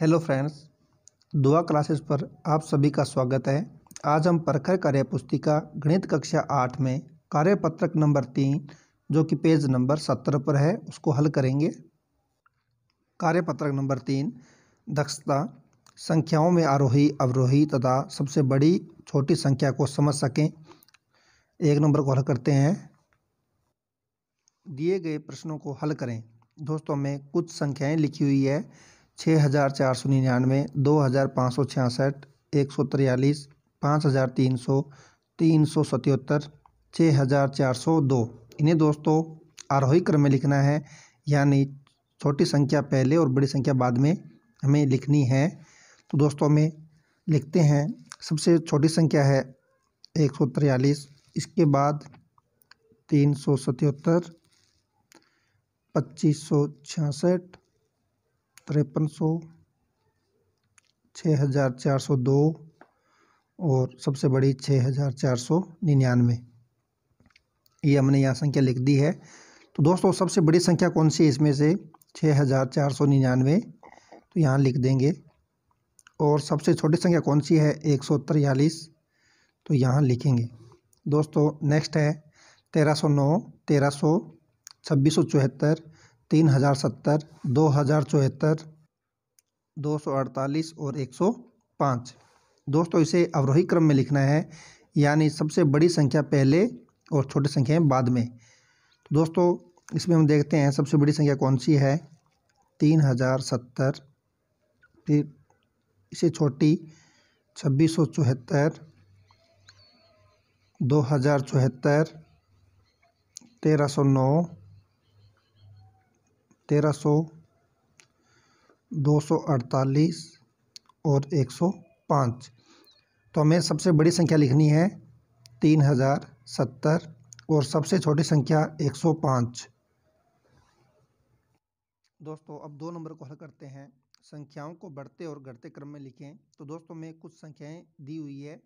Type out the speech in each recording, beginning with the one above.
hello friends दुआ classes पर आप सभी का स्वागत है आज हम परखर कार्य पुस्तिका गणित कक्षा आठ में कार्यपत्रक नंबर तीन जो कि पेज नंबर सत्तर पर है उसको हल करेंगे कार्यपत्रक नंबर तीन दक्षता संख्याओं में आरोही अवरोही तथा सबसे बड़ी छोटी संख्या को समझ सकें एक नंबर को हल करते हैं दिए गए प्रश्नों को हल करें दोस्तों में कुछ संख्याएँ लिखी हुई है छः हज़ार चार सौ निन्यानवे दो हज़ार पाँच सौ छियासठ एक सौ तिरयालीस पाँच हज़ार तीन सौ तीन सौ सतहत्तर छः हज़ार चार सौ दो इन्हें दोस्तों आरोही क्रम में लिखना है यानी छोटी संख्या पहले और बड़ी संख्या बाद में हमें लिखनी है तो दोस्तों हमें लिखते हैं सबसे छोटी संख्या है एक सौ तिरयालीस इसके बाद तीन सौ सतहत्तर पच्चीस सौ छियासठ तिरपन सौ छः हज़ार चार सौ दो और सबसे बड़ी छः हज़ार चार सौ निन्यानवे ये हमने यहाँ संख्या लिख दी है तो दोस्तों सबसे बड़ी संख्या कौन सी है इसमें से छः हज़ार चार सौ निन्यानवे तो यहाँ लिख देंगे और सबसे छोटी संख्या कौन सी है एक सौ तिरयालीस तो यहाँ लिखेंगे दोस्तों नेक्स्ट है तेरह सौ नौ तेरह सौ छब्बीस सौ चौहत्तर तीन हज़ार सत्तर दो हज़ार चौहत्तर दो सौ अड़तालीस और एक सौ पाँच दोस्तों इसे अवरोही क्रम में लिखना है यानी सबसे बड़ी संख्या पहले और छोटी संख्याएं बाद में तो दोस्तों इसमें हम देखते हैं सबसे बड़ी संख्या कौन सी है तीन हज़ार सत्तर फिर इसे छोटी छब्बीस सौ चौहत्तर दो हज़ार चौहत्तर तेरह सौ नौ तेरह सौ दो सौ अड़तालीस और एक सौ पाँच तो हमें सबसे बड़ी संख्या लिखनी है तीन हज़ार सत्तर और सबसे छोटी संख्या एक सौ पाँच दोस्तों अब दो नंबर को हल करते हैं संख्याओं को बढ़ते और घटते क्रम में लिखें तो दोस्तों में कुछ संख्याएं दी हुई है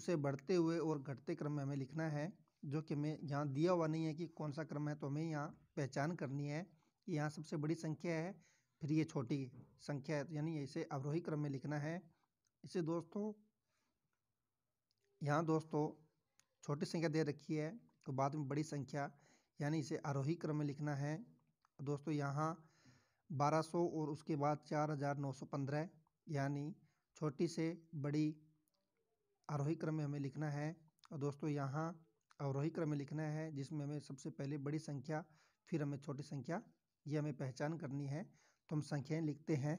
उसे बढ़ते हुए और घटते क्रम में हमें लिखना है जो कि हमें यहाँ दिया हुआ नहीं है कि कौन सा क्रम है तो हमें यहाँ पहचान करनी है यहाँ सबसे बड़ी संख्या है फिर ये छोटी संख्या है यानी इसे अवरोही क्रम में लिखना है इसे दोस्तों यहाँ दोस्तों छोटी संख्या दे रखी है तो बाद में बड़ी संख्या यानी इसे आरोही क्रम में लिखना है दोस्तों यहाँ 1200 और उसके बाद 4915 यानी छोटी से बड़ी आरोही क्रम में हमें लिखना है और दोस्तों यहाँ अवरोही क्रम में लिखना है जिसमें हमें सबसे पहले बड़ी संख्या फिर हमें छोटी संख्या ये हमें पहचान करनी है तो हम संख्याएं लिखते हैं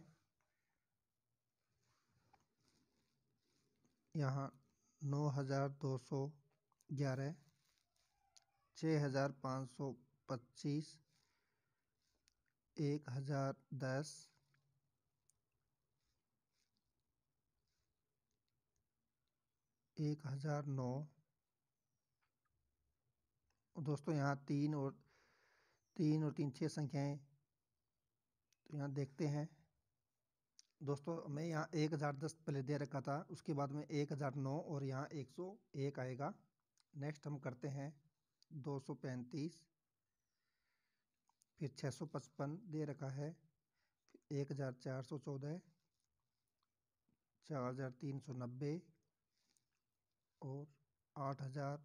यहाँ नौ हज़ार दो सौ ग्यारह छः हज़ार पाँच सौ पच्चीस एक हज़ार दस एक हज़ार नौ दोस्तों यहाँ तीन और तीन और तीन छः संख्याएं तो यहाँ देखते हैं दोस्तों मैं यहाँ एक हज़ार दस पहले दे रखा था उसके बाद में एक हज़ार नौ और यहाँ एक सौ एक आएगा नेक्स्ट हम करते हैं दो सौ पैंतीस फिर छः सौ पचपन दे रखा है एक हज़ार चार सौ चौदह चार हज़ार तीन सौ नब्बे और आठ हज़ार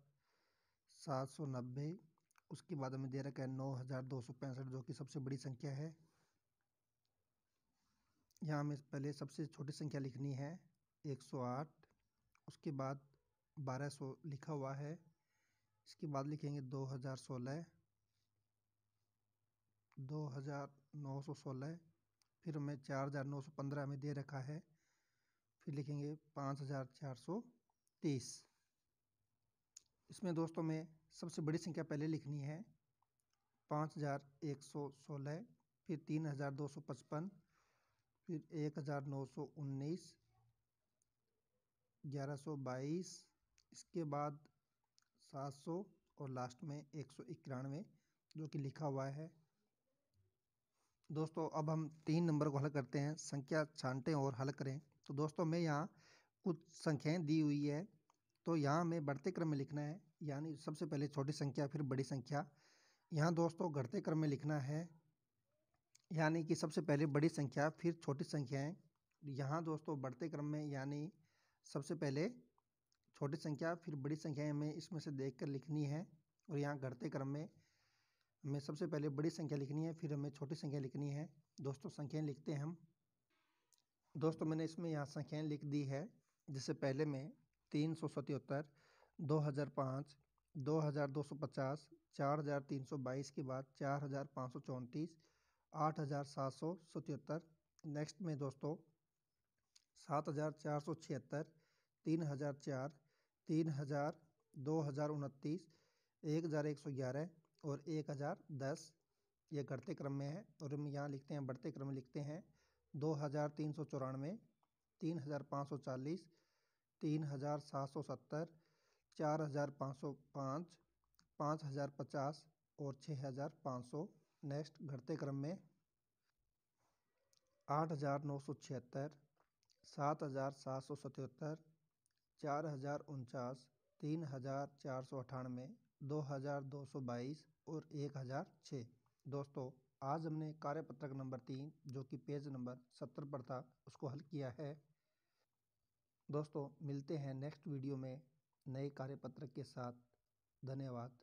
सात सौ नब्बे उसके बाद हमें दे रखा है नौ हज़ार दो सौ पैंसठ जो कि सबसे बड़ी संख्या है यहाँ हमें पहले सबसे छोटी संख्या लिखनी है एक सौ आठ उसके बाद बारह सौ लिखा हुआ है इसके बाद लिखेंगे दो हज़ार सोलह दो हज़ार नौ सौ सोलह फिर हमें चार हज़ार नौ सौ पंद्रह में दे रखा है फिर लिखेंगे पाँच हज़ार चार सौ तीस इसमें दोस्तों में सबसे बड़ी संख्या पहले लिखनी है पाँच हज़ार एक सौ सोलह फिर तीन हज़ार दो सौ पचपन फिर एक हज़ार नौ सौ उन्नीस ग्यारह सौ बाईस इसके बाद सात सौ और लास्ट में एक सौ इक्यानवे जो कि लिखा हुआ है दोस्तों अब हम तीन नंबर को हल करते हैं संख्या छांटें और हल करें तो दोस्तों मैं यहाँ कुछ संख्याएं दी हुई है तो यहाँ हमें बढ़ते क्रम में लिखना है यानी सबसे पहले छोटी संख्या फिर बड़ी संख्या यहाँ दोस्तों घटते क्रम में लिखना है यानी कि सबसे पहले बड़ी संख्या फिर छोटी संख्याएँ यहाँ दोस्तों बढ़ते क्रम में यानी सबसे पहले छोटी संख्या फिर बड़ी संख्याएँ हमें इसमें से देख कर लिखनी है और यहाँ घटते क्रम में हमें सबसे पहले बड़ी संख्या लिखनी है फिर हमें छोटी संख्या लिखनी है दोस्तों संख्याएँ लिखते हैं हम दोस्तों मैंने इसमें यहाँ संख्याएँ लिख दी है जिससे पहले मैं तीन सौ सतहत्तर दो हज़ार पाँच दो हज़ार दो सौ पचास चार हज़ार तीन सौ बाईस के बाद चार हज़ार पाँच सौ चौंतीस आठ हज़ार सात सौ सतहत्तर नेक्स्ट में दोस्तों सात हज़ार चार सौ छिहत्तर तीन हज़ार चार तीन हज़ार दो हज़ार उनतीस एक हज़ार एक सौ ग्यारह और एक हज़ार दस ये घटते क्रम में है और हम यहाँ लिखते हैं बढ़ते क्रम में लिखते हैं दो हज़ार तीन सौ चौरानवे तीन हज़ार पाँच सौ चालीस तीन हज़ार सात सौ सत्तर चार हज़ार पाँच सौ पाँच पाँच हज़ार पचास और छः हज़ार पाँच सौ नेक्स्ट घटते क्रम में आठ हज़ार नौ सौ छिहत्तर सात हज़ार सात सौ सतहत्तर चार हज़ार उनचास तीन हज़ार चार सौ अठानवे दो हज़ार दो सौ बाईस और एक हज़ार छः दोस्तों आज हमने कार्यपत्रक नंबर तीन जो कि पेज नंबर सत्तर पर था उसको हल किया है दोस्तों मिलते हैं नेक्स्ट वीडियो में नए कार्यपत्र के साथ धन्यवाद